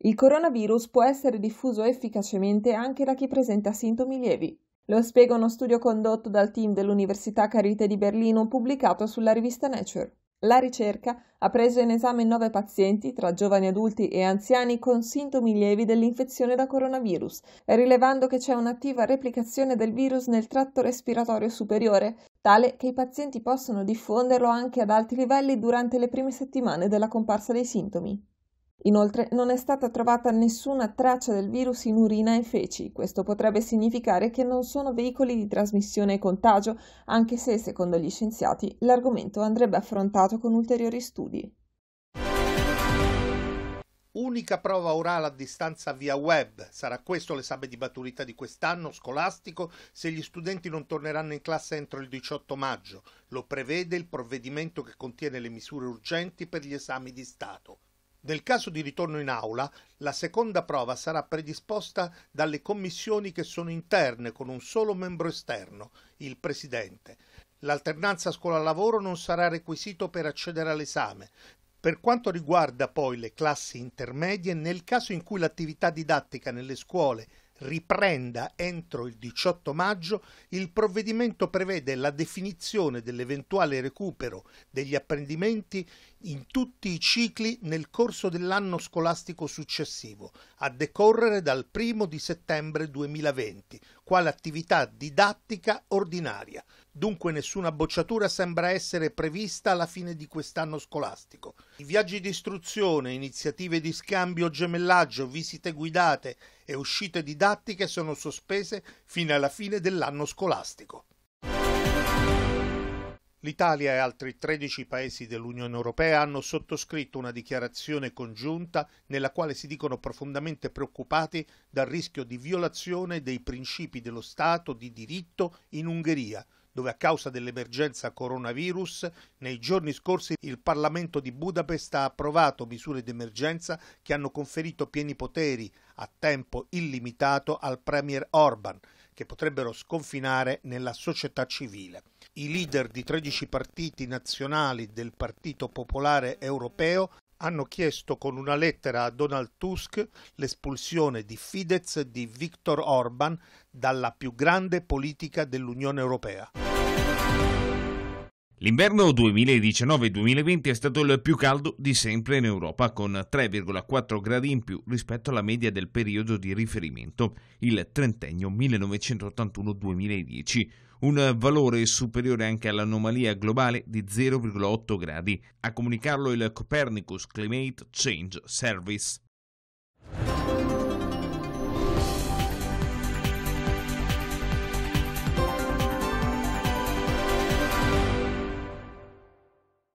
Il coronavirus può essere diffuso efficacemente anche da chi presenta sintomi lievi. Lo spiega uno studio condotto dal team dell'Università Carite di Berlino pubblicato sulla rivista Nature. La ricerca ha preso in esame nove pazienti tra giovani adulti e anziani con sintomi lievi dell'infezione da coronavirus, rilevando che c'è un'attiva replicazione del virus nel tratto respiratorio superiore, tale che i pazienti possono diffonderlo anche ad alti livelli durante le prime settimane della comparsa dei sintomi. Inoltre non è stata trovata nessuna traccia del virus in urina e feci. Questo potrebbe significare che non sono veicoli di trasmissione e contagio, anche se, secondo gli scienziati, l'argomento andrebbe affrontato con ulteriori studi. Unica prova orale a distanza via web. Sarà questo l'esame di maturità di quest'anno scolastico se gli studenti non torneranno in classe entro il 18 maggio. Lo prevede il provvedimento che contiene le misure urgenti per gli esami di Stato. Nel caso di ritorno in aula, la seconda prova sarà predisposta dalle commissioni che sono interne con un solo membro esterno, il Presidente. L'alternanza scuola-lavoro non sarà requisito per accedere all'esame. Per quanto riguarda poi le classi intermedie, nel caso in cui l'attività didattica nelle scuole riprenda entro il 18 maggio, il provvedimento prevede la definizione dell'eventuale recupero degli apprendimenti in tutti i cicli nel corso dell'anno scolastico successivo, a decorrere dal 1 settembre 2020, quale attività didattica ordinaria. Dunque nessuna bocciatura sembra essere prevista alla fine di quest'anno scolastico. I viaggi di istruzione, iniziative di scambio o gemellaggio, visite guidate e uscite didattiche sono sospese fino alla fine dell'anno scolastico. L'Italia e altri 13 paesi dell'Unione Europea hanno sottoscritto una dichiarazione congiunta nella quale si dicono profondamente preoccupati dal rischio di violazione dei principi dello Stato di diritto in Ungheria, dove a causa dell'emergenza coronavirus nei giorni scorsi il Parlamento di Budapest ha approvato misure d'emergenza che hanno conferito pieni poteri a tempo illimitato al Premier Orban, che potrebbero sconfinare nella società civile. I leader di 13 partiti nazionali del Partito Popolare Europeo hanno chiesto con una lettera a Donald Tusk l'espulsione di Fidesz di Viktor Orban dalla più grande politica dell'Unione Europea. L'inverno 2019-2020 è stato il più caldo di sempre in Europa, con 3,4 gradi in più rispetto alla media del periodo di riferimento, il trentennio 1981-2010, un valore superiore anche all'anomalia globale di 0,8 gradi, a comunicarlo il Copernicus Climate Change Service.